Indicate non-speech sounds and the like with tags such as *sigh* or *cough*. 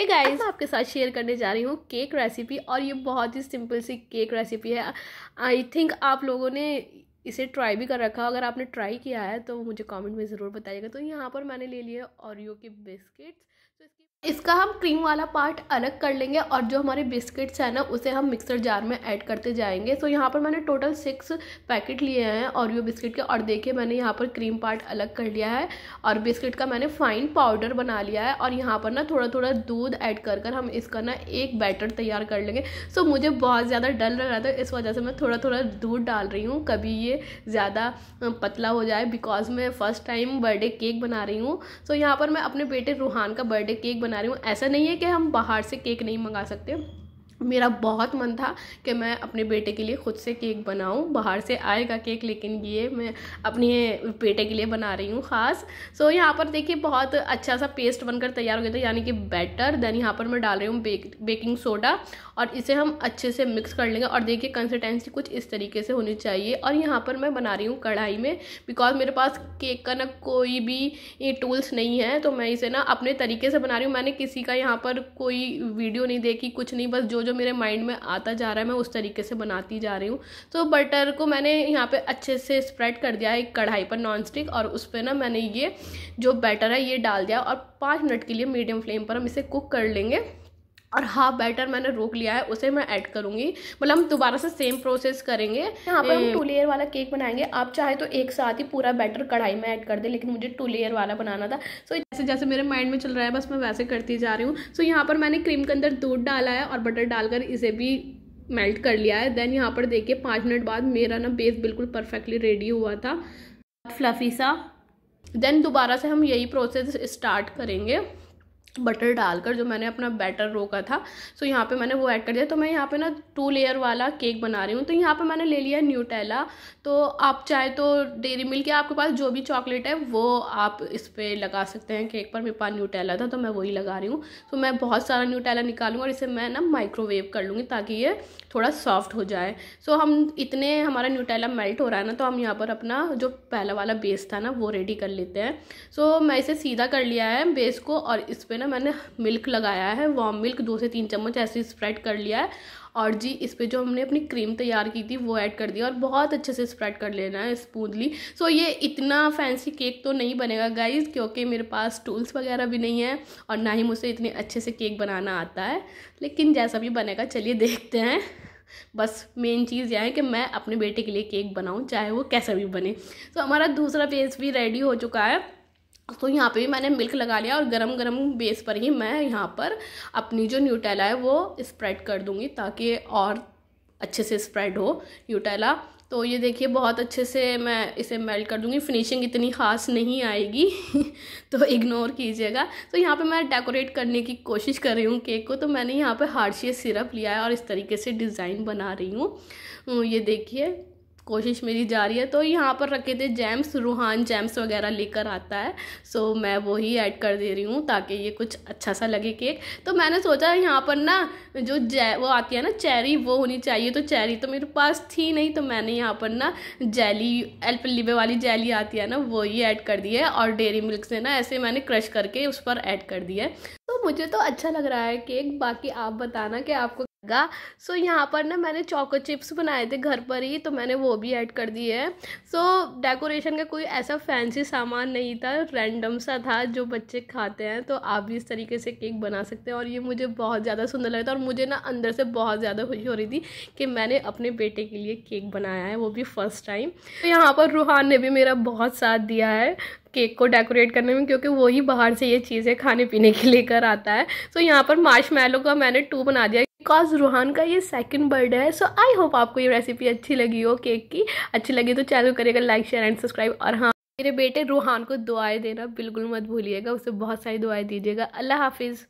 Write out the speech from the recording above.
hey guys मैं आपके साथ शेयर करने जा रही हूँ केक रेसिपी और ये बहुत ही सिंपल सी केक रेसिपी है आई थिंक आप लोगों ने इसे ट्राई भी कर रखा हो अगर आपने ट्राई किया है तो मुझे कमेंट में ज़रूर बताइएगा तो यहाँ पर मैंने ले लिया ओरियो के बिस्किट्स इसका हम क्रीम वाला पार्ट अलग कर लेंगे और जो हमारे बिस्किट्स हैं ना उसे हम मिक्सर जार में ऐड करते जाएंगे सो so, यहाँ पर मैंने टोटल सिक्स पैकेट लिए हैं ओरियो बिस्किट के और देखिए मैंने यहाँ पर क्रीम पार्ट अलग कर लिया है और बिस्किट का मैंने फाइन पाउडर बना लिया है और यहाँ पर ना थोड़ा थोड़ा दूध ऐड कर कर हम इसका ना एक बैटर तैयार कर लेंगे सो so, मुझे बहुत ज़्यादा डर लग रहा था इस वजह से मैं थोड़ा थोड़ा दूध डाल रही हूँ कभी ये ज़्यादा पतला हो जाए बिकॉज मैं फ़र्स्ट टाइम बर्थडे केक बना रही हूँ सो यहाँ पर मैं अपने बेटे रूहान का बर्थडे केक बना बना रही हूँ ऐसा नहीं है कि हम बाहर से केक नहीं मंगा सकते मेरा बहुत मन था कि मैं अपने बेटे के लिए ख़ुद से केक बनाऊं बाहर से आएगा केक लेकिन ये मैं अपने बेटे के लिए बना रही हूँ ख़ास सो so, यहाँ पर देखिए बहुत अच्छा सा पेस्ट बनकर तैयार हो गया था यानी कि बैटर देन यहाँ पर मैं डाल रही हूँ बेक बेकिंग सोडा और इसे हम अच्छे से मिक्स कर लेंगे और देखिए कंसिस्टेंसी कुछ इस तरीके से होनी चाहिए और यहाँ पर मैं बना रही हूँ कढ़ाई में बिकॉज मेरे पास केक का ना कोई भी टूल्स नहीं है तो मैं इसे ना अपने तरीके से बना रही हूँ मैंने किसी का यहाँ पर कोई वीडियो नहीं देखी कुछ नहीं बस जो जो मेरे माइंड में आता जा रहा है मैं उस तरीके से बनाती जा रही हूँ तो बटर को मैंने यहाँ पे अच्छे से स्प्रेड कर दिया है एक कढ़ाई पर नॉन स्टिक और उस पर ना मैंने ये जो बैटर है ये डाल दिया और पाँच मिनट के लिए मीडियम फ्लेम पर हम इसे कुक कर लेंगे और हाफ बैटर मैंने रोक लिया है उसे मैं ऐड करूँगी मतलब हम दोबारा से सेम प्रोसेस करेंगे यहाँ पर हम टू लेयर वाला केक बनाएंगे आप चाहे तो एक साथ ही पूरा बैटर कढ़ाई में ऐड कर दे लेकिन मुझे टू लेयर वाला बनाना था सो so, जैसे जैसे मेरे माइंड में चल रहा है बस मैं वैसे करती जा रही हूँ सो so, यहाँ पर मैंने क्रीम के अंदर दूध डाला है और बटर डालकर इसे भी मेल्ट कर लिया है देन यहाँ पर देखिए पाँच मिनट बाद मेरा ना बेस बिल्कुल परफेक्टली रेडी हुआ था फ्लफी सा देन दोबारा से हम यही प्रोसेस स्टार्ट करेंगे बटर डालकर जो मैंने अपना बैटर रोका था सो यहाँ पे मैंने वो ऐड कर दिया तो मैं यहाँ पे ना टू लेयर वाला केक बना रही हूँ तो यहाँ पे मैंने ले लिया न्यूटेला तो आप चाहे तो डेरी मिल के आपके पास जो भी चॉकलेट है वो आप इस पर लगा सकते हैं केक पर मेरे पास न्यूटेला था तो मैं वही लगा रही हूँ तो मैं बहुत सारा न्यूटेला निकालूंगा और इसे मैं ना माइक्रोवेव कर लूँगी ताकि ये थोड़ा सॉफ्ट हो जाए सो हम इतने हमारा न्यूटेला मेल्ट हो रहा है ना तो हम यहाँ पर अपना जो पहला वाला बेस था ना वो रेडी कर लेते हैं सो मैं इसे सीधा कर लिया है बेस को और इस पर ना मैंने मिल्क लगाया है वार्म मिल्क दो से तीन चम्मच ऐसे स्प्रेड कर लिया है और जी इस पर जो हमने अपनी क्रीम तैयार की थी वो ऐड कर दिया और बहुत अच्छे से स्प्रेड कर लेना है स्मूथली सो ये इतना फैंसी केक तो नहीं बनेगा गाइज क्योंकि मेरे पास टूल्स वगैरह भी नहीं है और ना ही मुझसे इतने अच्छे से केक बनाना आता है लेकिन जैसा भी बनेगा चलिए देखते हैं बस मेन चीज़ यह है कि मैं अपने बेटे के लिए केक बनाऊं चाहे वो कैसा भी बने तो so, हमारा दूसरा पेज भी रेडी हो चुका है तो यहाँ पे भी मैंने मिल्क लगा लिया और गरम गरम बेस पर ही मैं यहाँ पर अपनी जो न्यूटेला है वो स्प्रेड कर दूँगी ताकि और अच्छे से स्प्रेड हो न्यूटेला तो ये देखिए बहुत अच्छे से मैं इसे मेल्ट कर दूँगी फिनिशिंग इतनी ख़ास नहीं आएगी *laughs* तो इग्नोर कीजिएगा तो यहाँ पे मैं डेकोरेट करने की कोशिश कर रही हूँ केक को तो मैंने यहाँ पे हार्शिय सिरप लिया है और इस तरीके से डिज़ाइन बना रही हूँ तो ये देखिए कोशिश मेरी जारी है तो यहाँ पर रखे थे जैम्स रूहान जैम्स वगैरह लेकर आता है सो so, मैं वही ऐड कर दे रही हूँ ताकि ये कुछ अच्छा सा लगे केक तो मैंने सोचा यहाँ पर ना जो जै वो आती है ना चेरी वो होनी चाहिए तो चेरी तो मेरे पास थी नहीं तो मैंने यहाँ पर ना जैली एल्पलीबे वाली जैली आती है ना वो ही ऐड कर दी है और डेरी मिल्क से ना ऐसे मैंने क्रश करके उस पर ऐड कर दिया है तो मुझे तो अच्छा लग रहा है केक बाकी आप बताना कि आपको गा सो so, यहाँ पर ना मैंने चॉको चिप्स बनाए थे घर पर ही तो मैंने वो भी ऐड कर दिए हैं सो डेकोरेशन का कोई ऐसा फैंसी सामान नहीं था रैंडम सा था जो बच्चे खाते हैं तो आप भी इस तरीके से केक बना सकते हैं और ये मुझे बहुत ज़्यादा सुंदर लगा था और मुझे ना अंदर से बहुत ज़्यादा खुशी हो रही थी कि मैंने अपने बेटे के लिए केक बनाया है वो भी फ़र्स्ट टाइम तो यहाँ पर रूहान ने भी मेरा बहुत साथ दिया है केक को डेकोरेट करने में क्योंकि वही बाहर से ये चीज़ें खाने पीने के लेकर आता है तो यहाँ पर मार्श का मैंने टू बना दिया बिकॉज रूहान का ये सेकंड बर्थडे है सो आई होप आपको ये रेसिपी अच्छी लगी हो केक की अच्छी लगी तो चैनल करेगा लाइक शेयर एंड सब्सक्राइब और हाँ मेरे बेटे रूहान को दुआएं देना बिल्कुल मत भूलिएगा उसे बहुत सारी दुआएं दीजिएगा अल्लाह हाफिज़